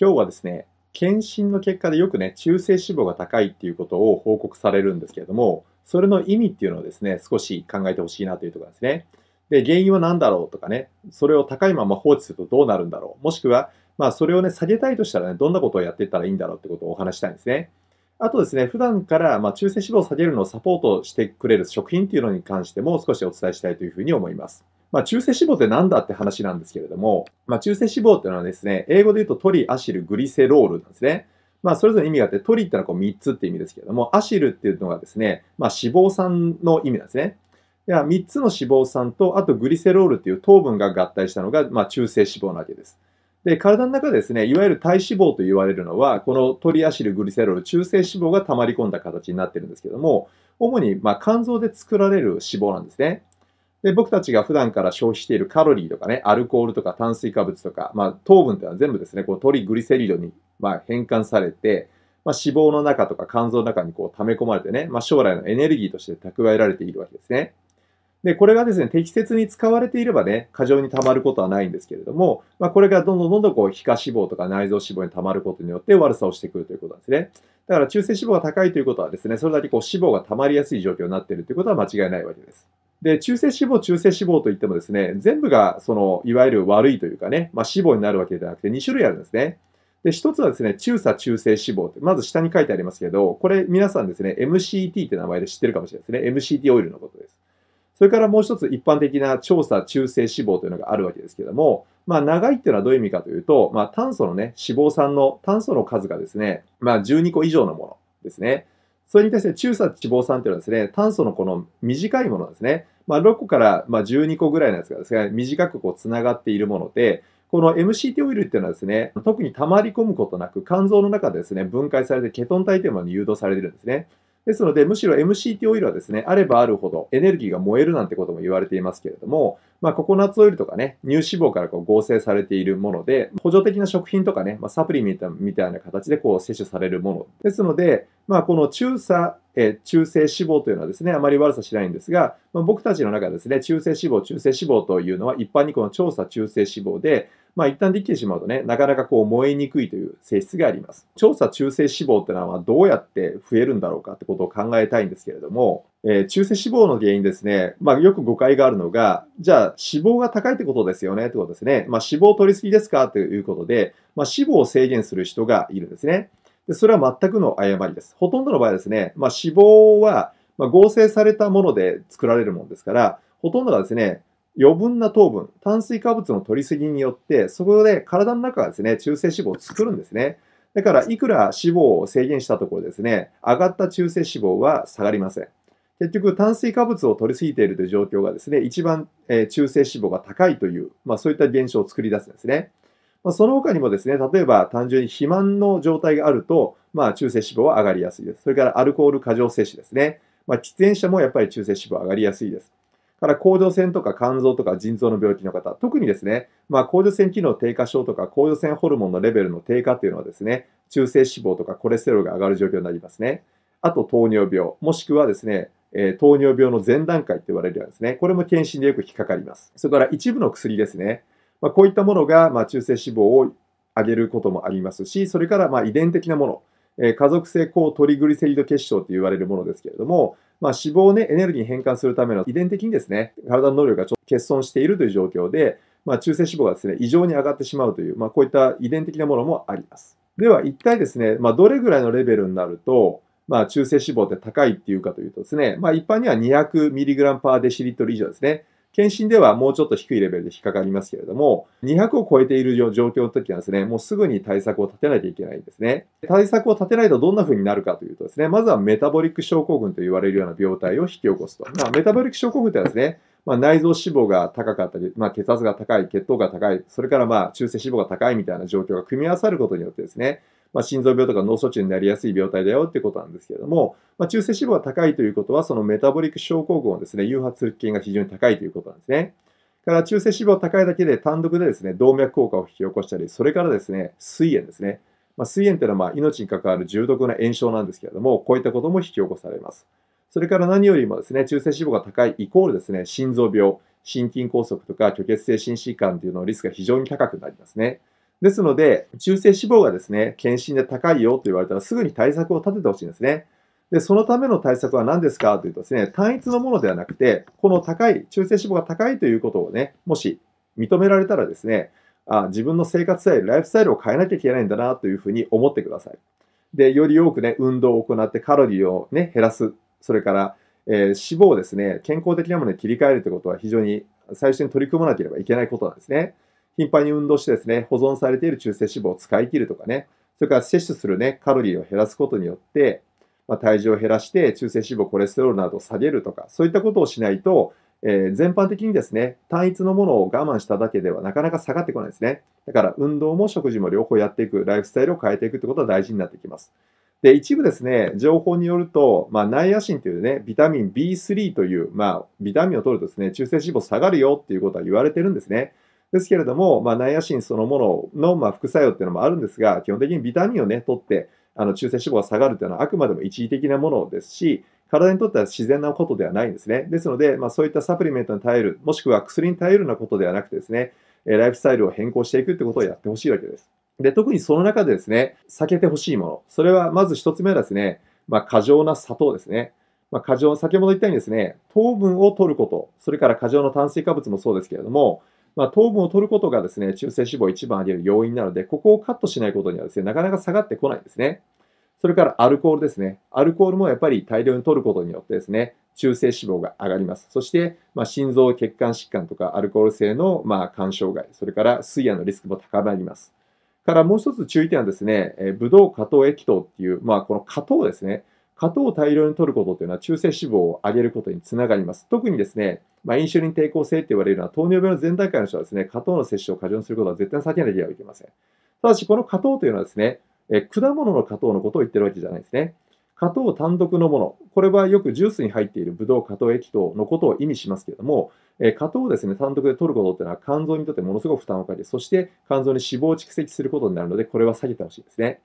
今日はですね、検診の結果でよくね、中性脂肪が高いっていうことを報告されるんですけれども、それの意味っていうのをですね、少し考えてほしいなというところですね。で、原因は何だろうとかね、それを高いまま放置するとどうなるんだろう。もしくは、まあ、それをね、下げたいとしたらね、どんなことをやっていったらいいんだろうってことをお話したいんですね。あとですね、普段から、ま中性脂肪を下げるのをサポートしてくれる食品っていうのに関しても少しお伝えしたいというふうに思います。まあ、中性脂肪って何だって話なんですけれども、まあ、中性脂肪っていうのはですね、英語で言うとトリアシルグリセロールなんですね。まあ、それぞれ意味があって、トリってのはこう3つって意味ですけれども、アシルっていうのがですね、まあ、脂肪酸の意味なんですね。では3つの脂肪酸と、あとグリセロールっていう糖分が合体したのが、まあ、中性脂肪なわけです。で、体の中でですね、いわゆる体脂肪と言われるのは、このトリアシルグリセロール、中性脂肪が溜まり込んだ形になってるんですけども、主にまあ肝臓で作られる脂肪なんですね。で、僕たちが普段から消費しているカロリーとかね、アルコールとか炭水化物とか、まあ、糖分っていうのは全部ですね、こうトリグリセリドに、まあ、変換されて、まあ、脂肪の中とか肝臓の中にこう溜め込まれてね、まあ、将来のエネルギーとして蓄えられているわけですね。で、これがですね、適切に使われていればね、過剰に溜まることはないんですけれども、まあ、これがどんどんどんどんこう、皮下脂肪とか内臓脂肪に溜まることによって悪さをしてくるということなんですね。だから中性脂肪が高いということはですね、それだけこう脂肪が溜まりやすい状況になっているということは間違いないわけです。で、中性脂肪、中性脂肪といってもですね、全部が、その、いわゆる悪いというかね、まあ、脂肪になるわけではなくて、2種類あるんですね。で、1つはですね、中鎖中性脂肪って、まず下に書いてありますけど、これ皆さんですね、MCT って名前で知ってるかもしれないですね。MCT オイルのことです。それからもう1つ一般的な調査中性脂肪というのがあるわけですけども、まあ、長いっていうのはどういう意味かというと、まあ、炭素のね、脂肪酸の炭素の数がですね、まあ、12個以上のものですね。それに対して中鎖脂肪酸っていうのはですね、炭素のこの短いものですね。まあ、6個からまあ12個ぐらいのやつがですね、短くこうつながっているもので、この MCT オイルっていうのはですね、特に溜まり込むことなく、肝臓の中でですね、分解されてケトン体というものに誘導されてるんですね。ですので、むしろ MCT オイルはですね、あればあるほどエネルギーが燃えるなんてことも言われていますけれども、まあ、ココナッツオイルとかね、乳脂肪からこう合成されているもので、補助的な食品とかね、まあ、サプリメントみたいな形でこう摂取されるもの。ですので、まあ、この中鎖えー、中性脂肪というのはですね、あまり悪さしないんですが、まあ、僕たちの中ですね、中性脂肪、中性脂肪というのは一般にこの調査中性脂肪で、まあ、一旦できてしまうとね、なかなかこう燃えにくいという性質があります。調査中性脂肪ってのはどうやって増えるんだろうかってことを考えたいんですけれども、えー、中性脂肪の原因ですね、まあ、よく誤解があるのが、じゃあ脂肪が高いってことですよねってことですね。まあ、脂肪を取りすぎですかということで、まあ、脂肪を制限する人がいるんですね。でそれは全くの誤りです。ほとんどの場合ですね、まあ、脂肪は合成されたもので作られるものですから、ほとんどがですね、余分な糖分、炭水化物の摂りすぎによって、そこで体の中がですね、中性脂肪を作るんですね。だから、いくら脂肪を制限したところですね、上がった中性脂肪は下がりません。結局、炭水化物を摂りすぎているという状況がですね、一番、え中性脂肪が高いという、まあ、そういった現象を作り出すんですね。まあ、その他にもですね、例えば単純に肥満の状態があると、まあ、中性脂肪は上がりやすいです。それからアルコール過剰摂取ですね。まあ、喫煙者もやっぱり中性脂肪上がりやすいです。から甲状腺とか肝臓とか腎臓の病気の方、特にですね、まあ、甲状腺機能低下症とか甲状腺ホルモンのレベルの低下というのはですね、中性脂肪とかコレステロールが上がる状況になりますね。あと糖尿病、もしくはですね、えー、糖尿病の前段階って言われるようなですね、これも検診でよく引っかかります。それから一部の薬ですね、まあ、こういったものが、ま中性脂肪を上げることもありますし、それからま遺伝的なもの、えー、家族性高トリグリセリド結晶と言われるものですけれども、まあ、脂肪を、ね、エネルギーに変換するための遺伝的にですね、体の能力がちょっと欠損しているという状況で、まあ、中性脂肪がですね、異常に上がってしまうという、まあ、こういった遺伝的なものもあります。では、一体ですね、まあ、どれぐらいのレベルになると、まあ、中性脂肪って高いっていうかというとですね、まあ、一般には 200mg パーデシリットル以上ですね、検診ではもうちょっと低いレベルで引っかかりますけれども、200を超えている状況の時はですね、もうすぐに対策を立てないといけないんですね。対策を立てないとどんな風になるかというとですね、まずはメタボリック症候群と言われるような病態を引き起こすと。まあ、メタボリック症候群っのはですね、まあ、内臓脂肪が高かったり、まあ、血圧が高い、血糖が高い、それからまあ中性脂肪が高いみたいな状況が組み合わさることによってですね、まあ、心臓病とか脳卒中になりやすい病態だよっていうことなんですけれども、まあ、中性脂肪が高いということは、そのメタボリック症候群をですね、誘発する危険が非常に高いということなんですね。から中性脂肪高いだけで単独でですね、動脈硬化を引き起こしたり、それからですね、膵炎ですね。まあ、膵炎というのはまあ命に関わる重篤な炎症なんですけれども、こういったことも引き起こされます。それから何よりもですね、中性脂肪が高いイコールですね、心臓病、心筋梗塞とか虚血性心疾患というののリスクが非常に高くなりますね。ですので、中性脂肪がですね、検診で高いよと言われたらすぐに対策を立ててほしいんですね。で、そのための対策は何ですかというとですね、単一のものではなくて、この高い、中性脂肪が高いということをね、もし認められたらですね、あ自分の生活スタイル、ライフスタイルを変えなきゃいけないんだなというふうに思ってください。で、より多くね、運動を行ってカロリーをね、減らす。それから、えー、脂肪をですね、健康的なものに切り替えるということは非常に最初に取り組まなければいけないことなんですね。頻繁に運動してですね、保存されている中性脂肪を使い切るとかね、それから摂取するね、カロリーを減らすことによって、まあ、体重を減らして中性脂肪、コレステロールなどを下げるとか、そういったことをしないと、えー、全般的にですね、単一のものを我慢しただけではなかなか下がってこないですね。だから運動も食事も両方やっていく、ライフスタイルを変えていくってことは大事になってきます。で、一部ですね、情報によると、まあ、ナイアシンというね、ビタミン B3 という、まあ、ビタミンを取るとですね、中性脂肪下がるよっていうことは言われてるんですね。ですけれども、まあ、ナイアシンそのものの、まあ、副作用っていうのもあるんですが、基本的にビタミンをね、取って、あの中性脂肪が下がるというのはあくまでも一時的なものですし、体にとっては自然なことではないんですね。ですので、まあ、そういったサプリメントに耐える、もしくは薬に耐えるようなことではなくてですね、ライフスタイルを変更していくってことをやってほしいわけです。で、特にその中でですね、避けてほしいもの。それはまず一つ目はですね、まあ、過剰な砂糖ですね。まあ、過剰、先ほど言ったようにですね、糖分を取ること、それから過剰の炭水化物もそうですけれども、まあ、糖分を取ることがですね、中性脂肪を一番上げる要因なので、ここをカットしないことにはですね、なかなか下がってこないんですね。それからアルコールですね。アルコールもやっぱり大量に取ることによってですね、中性脂肪が上がります。そして、まあ、心臓血管疾患とかアルコール性の、まあ、肝障害、それから膵炎のリスクも高まります。からもう一つ注意点はですね、えブドウ加糖液糖っていう、まあ、この加糖ですね。加糖を大量に取ることというのは中性脂肪を上げることにつながります。特にですね、まあ、飲酒に抵抗性って言われるのは、糖尿病の全体階の人はですね、果糖の摂取を過剰にすることは絶対避けなければいけません。ただし、この果糖というのはですね、え果物の果糖のことを言ってるわけじゃないですね。果糖単独のもの、これはよくジュースに入っているブドウ、果糖液糖のことを意味しますけれども、え果糖をです、ね、単独で取ることっていうのは肝臓にとってものすごく負担をかけて、そして肝臓に脂肪を蓄積することになるので、これは避けてほしいですね。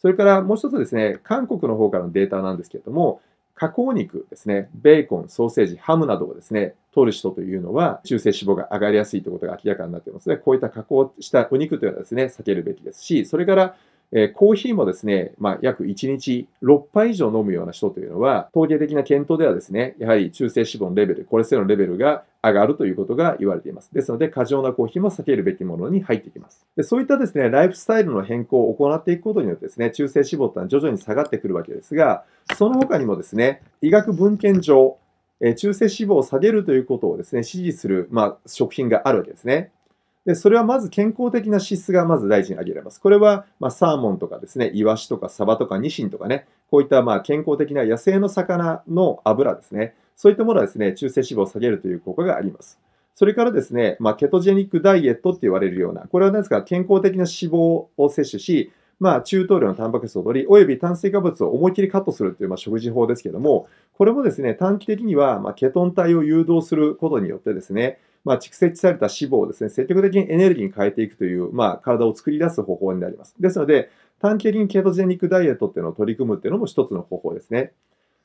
それからもう一つですね、韓国の方からのデータなんですけれども、加工肉ですね、ベーコン、ソーセージ、ハムなどをですね、取る人というのは、中性脂肪が上がりやすいということが明らかになってますので、こういった加工したお肉というのはですね、避けるべきですし、それからえコーヒーもですね、まあ、約1日6杯以上飲むような人というのは、統計的な検討ではですね、やはり中性脂肪のレベル、コレステロールのレベルが上がるということが言われています。ですので、過剰なコーヒーも避けるべきものに入ってきます。でそういったですね、ライフスタイルの変更を行っていくことによってですね、中性脂肪というのは徐々に下がってくるわけですが、その他にもですね、医学文献上、え中性脂肪を下げるということをですね、支持する、まあ、食品があるわけですね。でそれはまず健康的な脂質がまず大事に挙げられます。これは、まサーモンとかですね、イワシとかサバとかニシンとかね、こういったまあ健康的な野生の魚の油ですね、そういったものはですね、中性脂肪を下げるという効果があります。それからですね、まあ、ケトジェニックダイエットって言われるような、これは何ですか、健康的な脂肪を摂取し、まあ、中等量のタンパク質を取り、および炭水化物を思い切りカットするという、まあ、食事法ですけども、これもですね、短期的には、まケトン体を誘導することによってですね、まあ、蓄積された脂肪をですね、積極的にエネルギーに変えていくという、まあ、体を作り出す方法になります。ですので、短期的にケトジェニックダイエットっていうのを取り組むっていうのも一つの方法ですね。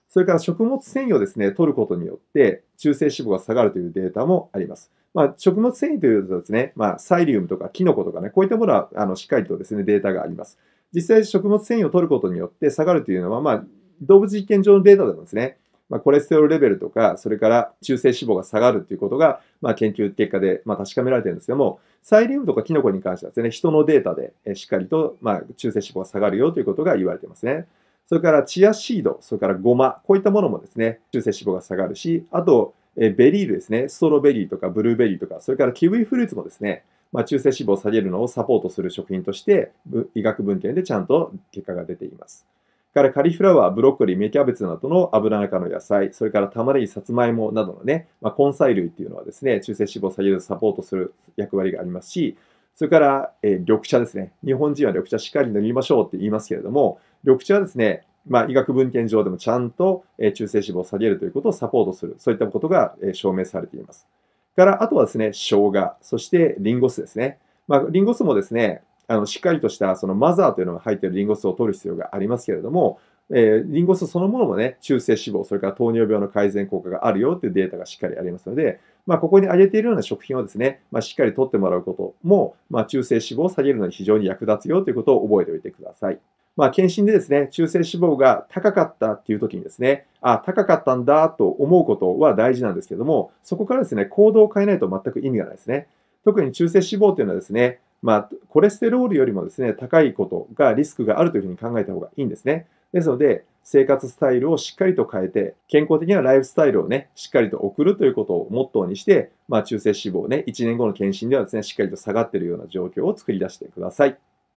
それから食物繊維をですね、取ることによって、中性脂肪が下がるというデータもあります。まあ、食物繊維というとですね、まあ、サイリウムとかキノコとかね、こういったものはあのしっかりとですね、データがあります。実際、食物繊維を取ることによって下がるというのは、まあ、動物実験上のデータでもですね、まあ、コレステロールレベルとか、それから中性脂肪が下がるということが、まあ、研究結果で、まあ、確かめられてるんですけども、サイリウムとかキノコに関してはですね、人のデータでしっかりと、まあ、中性脂肪が下がるよということが言われてますね。それからチアシード、それからゴマ、こういったものもですね、中性脂肪が下がるし、あと、えベリーですね、ストロベリーとかブルーベリーとか、それからキウイフルーツもですね、まあ、中性脂肪を下げるのをサポートする食品として、医学文献でちゃんと結果が出ています。からカリフラワー、ブロッコリー、芽キャベツなどの油中の野菜、それから玉ねぎ、さつまいもなどのね、まあ、根菜類っていうのはですね、中性脂肪を下げるサポートする役割がありますし、それから、えー、緑茶ですね。日本人は緑茶しっかり飲みましょうって言いますけれども、緑茶はですね、まあ、医学文献上でもちゃんと、えー、中性脂肪を下げるということをサポートする、そういったことが、えー、証明されています。から、あとはですね、生姜、そしてリンゴ酢ですね。まあ、リンゴ酢もですね、あのしっかりとしたそのマザーというのが入っているリンゴ酢を取る必要がありますけれども、えー、リンゴ酢そのものもね、中性脂肪、それから糖尿病の改善効果があるよというデータがしっかりありますので、まあ、ここに挙げているような食品をですね、まあ、しっかり取ってもらうことも、まあ、中性脂肪を下げるのに非常に役立つよということを覚えておいてください。まあ、検診でですね、中性脂肪が高かったっていう時にですね、あ、高かったんだと思うことは大事なんですけども、そこからですね、行動を変えないと全く意味がないですね。特に中性脂肪というのはですね、まあ、コレステロールよりもですね、高いことがリスクがあるというふうに考えた方がいいんですね。ですので、生活スタイルをしっかりと変えて、健康的なライフスタイルをね、しっかりと送るということをモットーにして、まあ、中性脂肪ね、1年後の検診ではですね、しっかりと下がっているような状況を作り出してください。